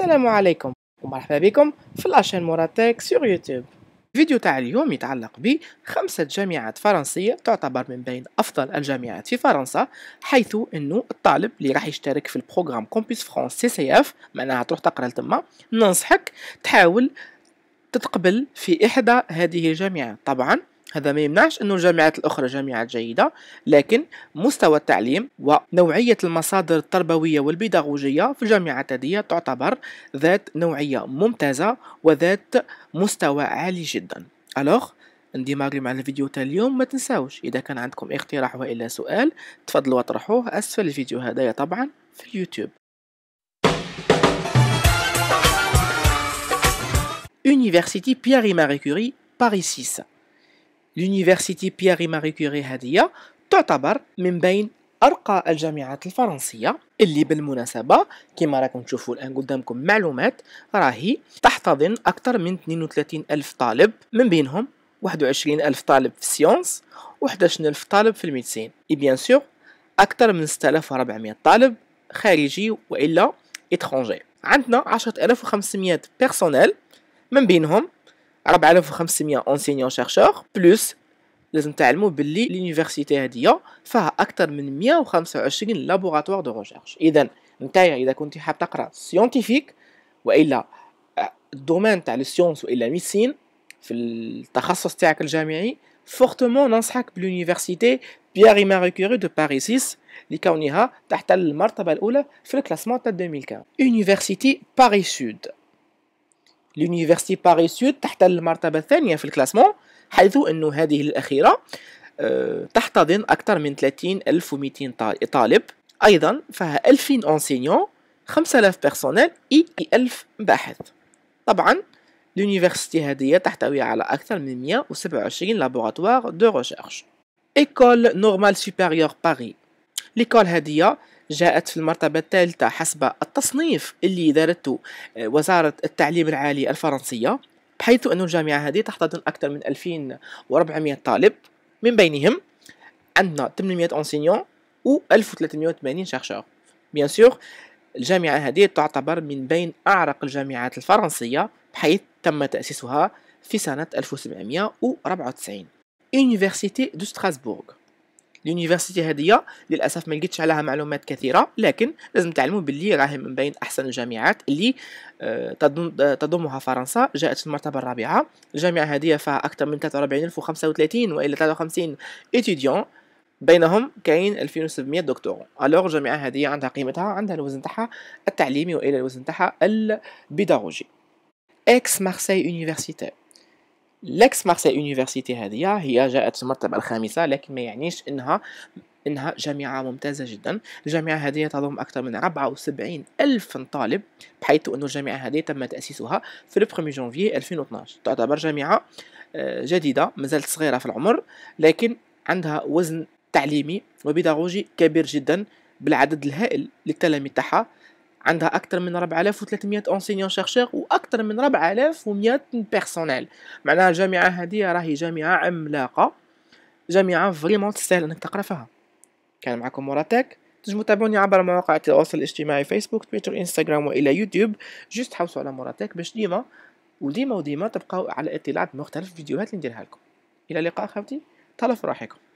السلام عليكم ومرحبا بكم في لاشين موراتيك سور يوتيوب الفيديو تاع اليوم يتعلق بخمسة جامعات فرنسية تعتبر من بين أفضل الجامعات في فرنسا حيث أنه الطالب اللي راح يشترك في البروغرام كومبيس فرانس سي سي اف معناها تروح تقرا لتما ننصحك تحاول تتقبل في إحدى هذه الجامعات طبعا هذا ما يمنعش أن الجامعات الأخرى جامعات جيدة لكن مستوى التعليم ونوعية المصادر التربوية والبيداغوجية في الجامعات هذه تعتبر ذات نوعية ممتازة وذات مستوى عالي جدا ألوغ اندماجي مع الفيديو تاع اليوم ما تنساوش اذا كان عندكم اقتراح والا سؤال تفضلوا اطرحوه اسفل الفيديو هذا طبعا في اليوتيوب Université Pierre et Marie Curie, Paris 6. لونيفرسيتي بيير ماري كوري هادية تعتبر من بين ارقى الجامعات الفرنسيه اللي بالمناسبه كما راكم تشوفوا الان قدامكم معلومات راهي تحتضن اكثر من 32 الف طالب من بينهم 21 الف طالب في السيونس و11 الف طالب في الميدسين اي بيان سور اكثر من 6400 طالب خارجي والا اترونجي عندنا 10500 بيرسونيل من بينهم 4500 اونسينيون شيرشور بلس لازم تعلموا باللي لونيفرسيتي هادية فيها اكثر من 125 لابوراتوار دو ريغيرش اذا نتايا اذا كنت حاب تقرا سيونتيفيك والا الدومين آه، تاع السيونس والا ميسين في التخصص تاعك الجامعي فورتمون ننصحك بلونيفرسيتي بيير ماري كيري دو باريس 6 لكونها تحتل المرتبه الاولى في الكلاسمون تاع 2015 يونيفرسيتي باريس سود لونيفرسيتي باري سود تحتل المرتبة الثانية في الكلاسمون حيث أن هذه الأخيرة آه، تحتضن أكثر من 30200 طالب أيضا فيها 2000 أنسينيون 5000 بيرسونيل اي 1000 باحث طبعا لونيفرسيتي هذه تحتوي على أكثر من 127 لابوراتوار دو ريشيرش إيكول نورمال سوبيريور باري ليكول هذه جاءت في المرتبة الثالثة حسب التصنيف اللي دارته آه، وزارة التعليم العالي الفرنسية بحيث أن الجامعة هذه تحتضن أكثر من 2400 طالب من بينهم عندنا 800 انسينيون و 1380 شخشور بيان سور الجامعة هذه تعتبر من بين أعرق الجامعات الفرنسية بحيث تم تأسيسها في سنة 1794 Université de Strasbourg اليونيفرسيتي هذه للاسف ما لقيتش عليها معلومات كثيره لكن لازم تعلموا باللي راهي من بين احسن الجامعات اللي آه، آه، تضمها فرنسا جاءت في المرتبه الرابعه الجامعه هذه فيها اكثر من 43035 والى 53 اتيديون بينهم كاين 2700 دكتور الوغ الجامعه هذه عندها قيمتها عندها الوزن تاعها التعليمي والى الوزن تاعها البيداغوجي اكس مارسي يونيفرسيتي لاكس مارسي يونيفرسيتي هذه هي جاءت في المرتبه الخامسه لكن ما يعنيش انها انها جامعه ممتازه جدا الجامعه هذه تضم اكثر من 74 الف طالب بحيث ان الجامعه هذه تم تاسيسها في 1 جانفي 2012 تعتبر جامعه آه، جديده مازالت صغيره في العمر لكن عندها وزن تعليمي وبيداغوجي كبير جدا بالعدد الهائل للتلاميذ تاعها عندها أكثر من 4300 أونسينيون شيرشور وأكثر من 4100 بيرسونيل معناها الجامعة هذه راهي جامعة عملاقة جامعة فريمون تستاهل أنك تقرا فيها كان معكم موراتك تنجموا تابعوني عبر مواقع التواصل الاجتماعي فيسبوك تويتر انستغرام والى يوتيوب جست حوسوا على موراتك باش ديما وديما وديما تبقاو على اطلاع بمختلف الفيديوهات اللي نديرها لكم الى اللقاء خوتي تهلاو في روحكم